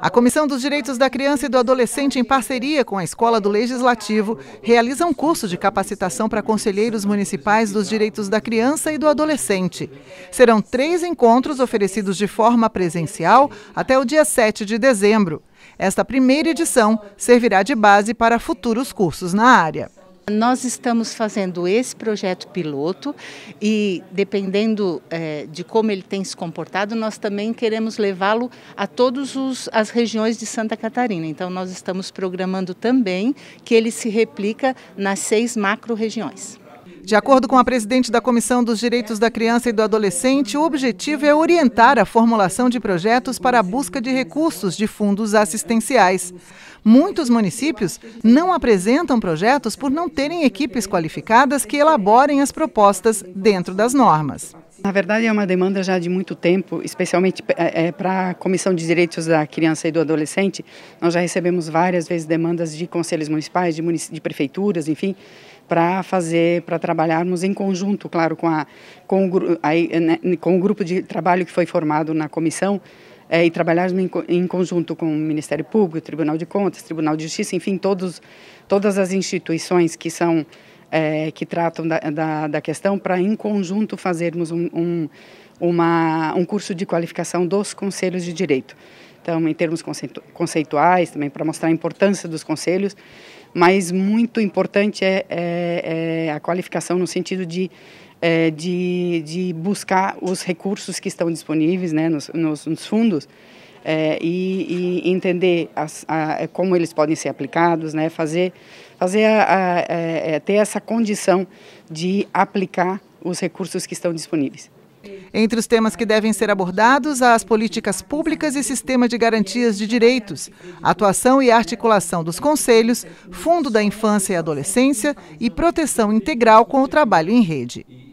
A Comissão dos Direitos da Criança e do Adolescente, em parceria com a Escola do Legislativo, realiza um curso de capacitação para conselheiros municipais dos direitos da criança e do adolescente. Serão três encontros oferecidos de forma presencial até o dia 7 de dezembro. Esta primeira edição servirá de base para futuros cursos na área. Nós estamos fazendo esse projeto piloto e, dependendo é, de como ele tem se comportado, nós também queremos levá-lo a todas as regiões de Santa Catarina. Então, nós estamos programando também que ele se replica nas seis macro-regiões. De acordo com a presidente da Comissão dos Direitos da Criança e do Adolescente, o objetivo é orientar a formulação de projetos para a busca de recursos de fundos assistenciais. Muitos municípios não apresentam projetos por não terem equipes qualificadas que elaborem as propostas dentro das normas. Na verdade, é uma demanda já de muito tempo, especialmente é, é, para a Comissão de Direitos da Criança e do Adolescente. Nós já recebemos várias vezes demandas de conselhos municipais, de, munic... de prefeituras, enfim, para fazer, para trabalharmos em conjunto, claro, com, a, com, o, né, com o grupo de trabalho que foi formado na comissão, é, e trabalharmos em, em, conjunto com o Ministério Público, Tribunal de Contas, Tribunal de Justiça, enfim, todos, todas as instituições que são é, que tratam da, da, da questão, para em conjunto fazermos um, um, uma, um curso de qualificação dos conselhos de direito. Então, em termos conceitu conceituais, também para mostrar a importância dos conselhos, mas muito importante é, é, é a qualificação no sentido de é, de, de, buscar os recursos que estão disponíveis né, nos, nos, nos fundos é, e, e, entender as, a, como eles podem ser aplicados, né, fazer fazer a, a, a, é, é, ter essa condição de aplicar os recursos que estão disponíveis. Entre os temas que devem ser abordados, há as políticas públicas e sistema de garantias de direitos, atuação e articulação dos conselhos, fundo da infância e adolescência e proteção integral com o trabalho em rede.